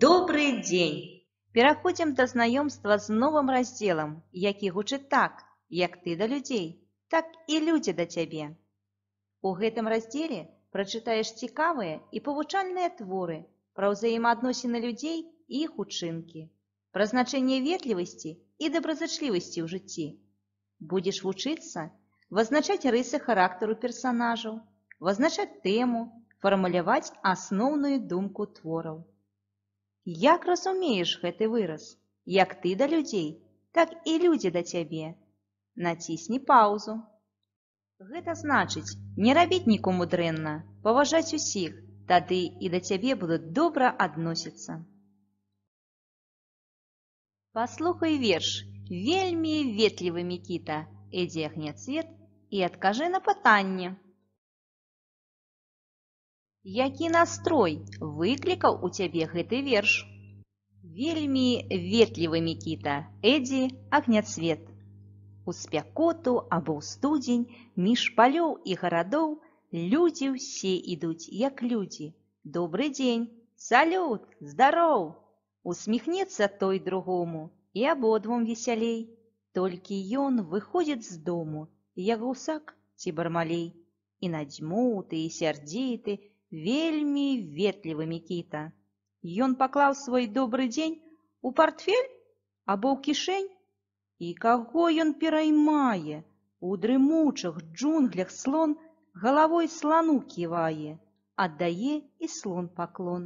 Добрый день! Пераходзім да знаёмства з новым раздзелам, які гучыць так, як ты да людзей, так і людзі да цябе. У гэтым раздзеле прачытаеш цікавыя і павучальныя творы пра ўзаемаадносіны людзей і іх учынкі, пра значэнне ветлівасці і добразачлівасці ў жыцці. Будзеш вучыцца, вызначаць рысы характару персанажаў, вызначаць тэму, фармуляваць асноўную думку твораў. Як разумееш гэты выраз, як ты да людзей, так і людзі да цябе. Націсні паузу. Гэта значыць, не рабіць нікому дрэнна, паважаць усіх, тады і да цябе будуць добра адносіцца. Паслухай верш, вельмі ветлівы мікіта, ідзе агня цвет і адкажы на пытанне які настрой выклікаў у цябе гэты верш вельмі ветлівы мікіта эдзі агняцвет у спякоту або ў студзень між палёў і гарадоў людзі ўсе ідуць як людзі добрый дзень салют здароў усміхнецца той другому і абодвум весялей толькі ён выходзіць з дому як гусак ці бармалей і надзьмуты і сярдзіты і вельмі ветлівы мікіта. Ён паклаў свой добры дзень у портфель або ў кішень і каго ён пераймае у дрымучых джунглях слон галавой слону ківае, аддае і слон паклон.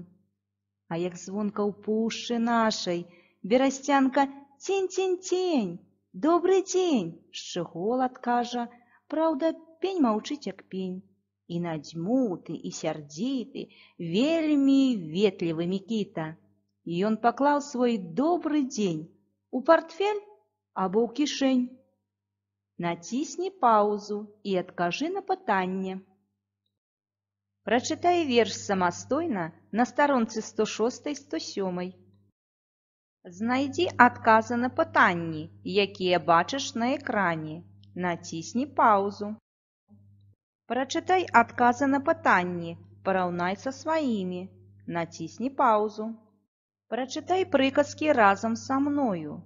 А як звонка ў пушчы нашай берасцянка цень-цень-цень, добрый дзень, шчыгол адкажа, Праўда, пень маўчыць як пень і надзьмуты і сярдзіты вельмі ветлівы мікіта і ён паклаў свой добры дзень у портфель або ў кішэнь націсні паузу і адкажы на пытанне прачытай верш самастойна на старонцы 106 107 знайдзі адказы на пытанні якія бачыш на экране націсні паузу Прачытай адказы на пытанні, параўнай са сваімі, націсні паузу. Прачытай прыказкі разам са мною.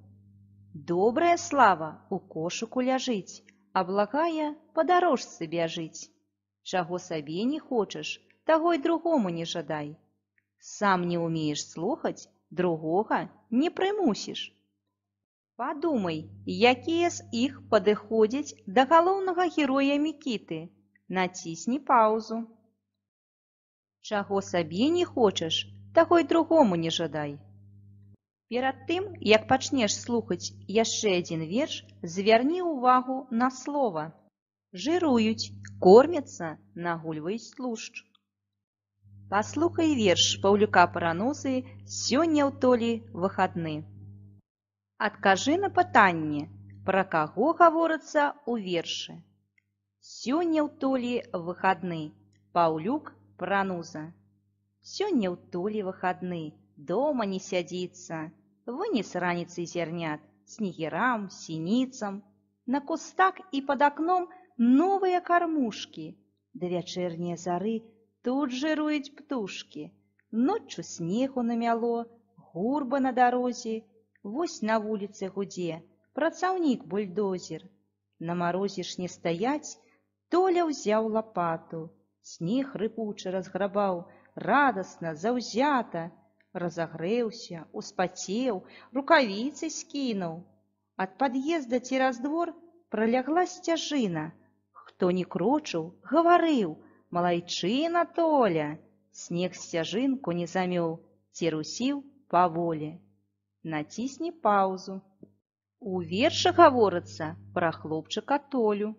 Добрая слава у кошыку ляжыць, а благая падарожцы бяжыць. Чаго сабе не хочаш, таго і другому не жадай. Сам не ўмееш слухаць, другога не прымусіш. Падумай, якія з іх падыходзяць да галоўнага героя мікіты, націсні паузу. Чаго сабе не хочаш, таго і другому не жадай. Перад тым, як пачнеш слухаць яшчэ адзін верш, звярні ўвагу на слова. Жыруюць, кормяцца, нагульваюць тлушч. Паслухай верш паўлюка параносы сёння ў толі выхадны. Адкажы на пытанне, пра каго гаворыцца ў вершы. Сёння ў толі выхадны, Паўлюк прануза. Сёння ў толі выхадны, дома не сядзіцца, вынес раніцы зернят, снегерам, сініцам, На кустак і пад акном новыя кармушкі. Да вячэрнія зары тут жыруюць птушкі. Ноччу снегу намяло, гурба на дарозе, Вось на вуліцы гудзе, працаўнік бульдозер. На марозе ж не стаяць, Толя ўзяў лапату, снег рыпучы разграбаў, радостна, заўзята, разагрэўся, успацеў, рукавіцы скінуў. Ад пад'езда цераз двор пролягла сцяжына. Хто не крочыў, гаварыў: Малайчына толя, снег сцяжынку не замёў, церусіў паволі. Націсні паузу. У вершы гаворыцца пра хлопчыка толю.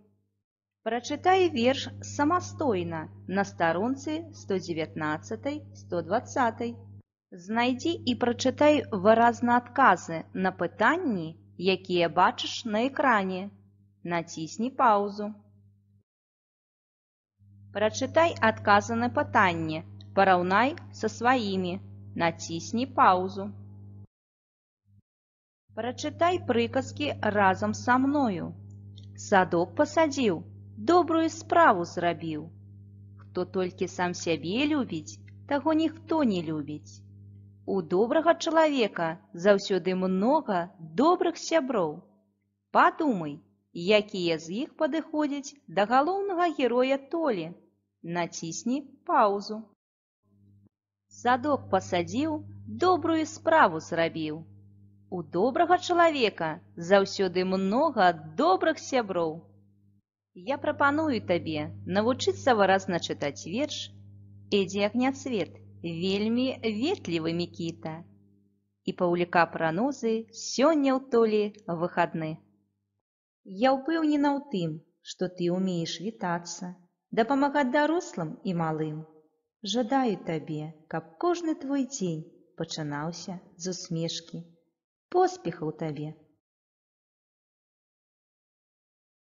Прачытай верш самастойна на старонцы 119-120. Знайдзі і прачытай выразна адказы на пытанні, якія бачыш на экране. Націсні паузу. Прачытай адказы на пытанне, параўнай са сваімі, націсні паузу. Прачытай прыказкі разам са мною. Садок пасадзіў, добрую справу зрабіў. Хто толькі сам сябе любіць, таго ніхто не любіць. У добрага чалавека заўсёды многа добрых сяброў. Падумай, якія з іх падыходзяць да галоўнага героя толі. Націсні паузу. Садок пасадзіў, добрую справу зрабіў. У добрага чалавека заўсёды многа добрых сяброў. Я прапаную табе навучыцца выразна чытаць верш, ідзе акня цвет, вельмі ветлівы мікіта. І паўліка пранозы сёння ў толі выхадны. Я ўпэўнена ў тым, што ты ўмееш вітацца, дапамагаць дарослым і малым. Жадаю табе, каб кожны твой дзень пачынаўся з усмешкі. Поспехаў табе,